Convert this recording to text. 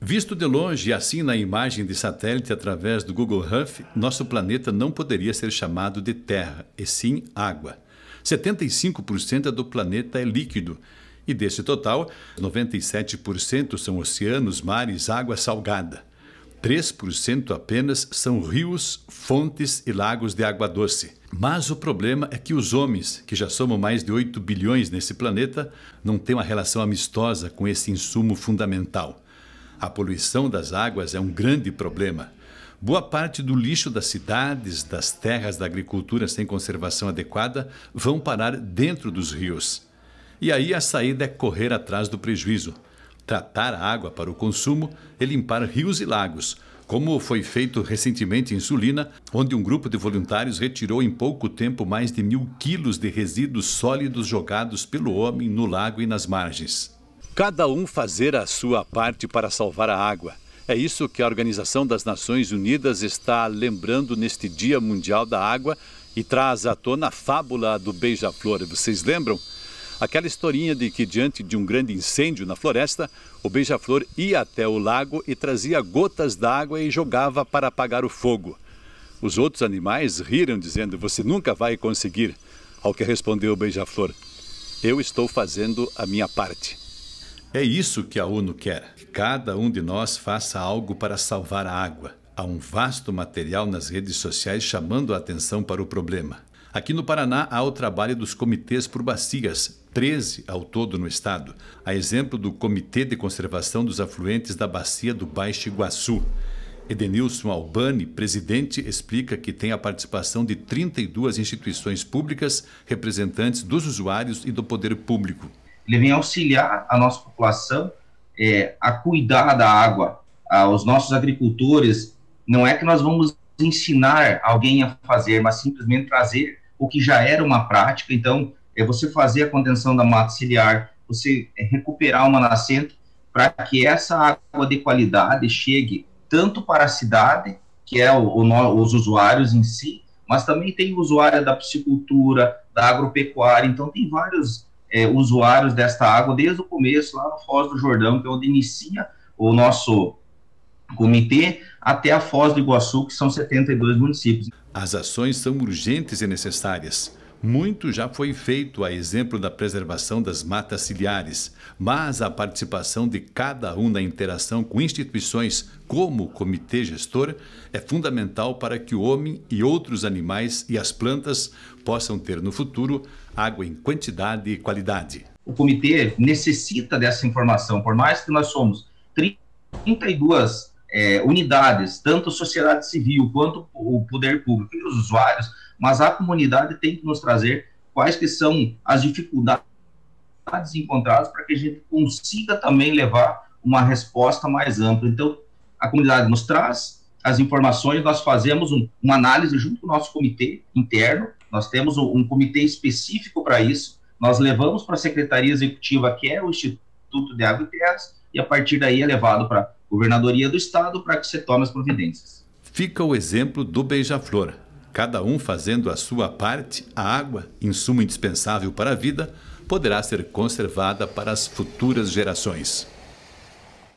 Visto de longe e assim na imagem de satélite através do Google Earth, nosso planeta não poderia ser chamado de Terra, e sim água. 75% é do planeta é líquido, e desse total, 97% são oceanos, mares, água salgada. 3% apenas são rios, fontes e lagos de água doce. Mas o problema é que os homens, que já somam mais de 8 bilhões nesse planeta, não têm uma relação amistosa com esse insumo fundamental. A poluição das águas é um grande problema. Boa parte do lixo das cidades, das terras da agricultura sem conservação adequada, vão parar dentro dos rios. E aí a saída é correr atrás do prejuízo, tratar a água para o consumo e é limpar rios e lagos, como foi feito recentemente em Sulina, onde um grupo de voluntários retirou em pouco tempo mais de mil quilos de resíduos sólidos jogados pelo homem no lago e nas margens cada um fazer a sua parte para salvar a água. É isso que a Organização das Nações Unidas está lembrando neste Dia Mundial da Água e traz à tona a fábula do beija-flor. Vocês lembram? Aquela historinha de que, diante de um grande incêndio na floresta, o beija-flor ia até o lago e trazia gotas d'água e jogava para apagar o fogo. Os outros animais riram, dizendo: Você nunca vai conseguir. Ao que respondeu o beija-flor: Eu estou fazendo a minha parte. É isso que a ONU quer: que cada um de nós faça algo para salvar a água. Há um vasto material nas redes sociais chamando a atenção para o problema. Aqui no Paraná há o trabalho dos comitês por bacias, 13 ao todo no estado, a exemplo do Comitê de Conservação dos Afluentes da Bacia do Baixo Iguaçu. Edenilson Albani, presidente, explica que tem a participação de 32 instituições públicas, representantes dos usuários e do poder público ele vem auxiliar a nossa população é, a cuidar da água, aos nossos agricultores. Não é que nós vamos ensinar alguém a fazer, mas simplesmente trazer o que já era uma prática. Então, é você fazer a contenção da mata ciliar, você recuperar uma nascente para que essa água de qualidade chegue tanto para a cidade, que é o, o, os usuários em si, mas também tem o usuário da piscicultura, da agropecuária. Então, tem vários é, usuários desta água desde o começo, lá no Foz do Jordão, que é onde inicia o nosso comitê, até a Foz do Iguaçu, que são 72 municípios. As ações são urgentes e necessárias. Muito já foi feito a exemplo da preservação das matas ciliares, mas a participação de cada um na interação com instituições como o comitê gestor é fundamental para que o homem e outros animais e as plantas possam ter no futuro água em quantidade e qualidade. O comitê necessita dessa informação, por mais que nós somos 32 é, eh, unidades, tanto a sociedade civil quanto o poder público e os usuários, mas a comunidade tem que nos trazer quais que são as dificuldades encontradas para que a gente consiga também levar uma resposta mais ampla. Então, a comunidade nos traz as informações, nós fazemos um, uma análise junto com o nosso comitê interno, nós temos um, um comitê específico para isso, nós levamos para a Secretaria Executiva, que é o Instituto de Água e Terras, e a partir daí é levado para a Governadoria do Estado para que se tome as providências. Fica o exemplo do Beija-Flor cada um fazendo a sua parte, a água, insumo indispensável para a vida, poderá ser conservada para as futuras gerações.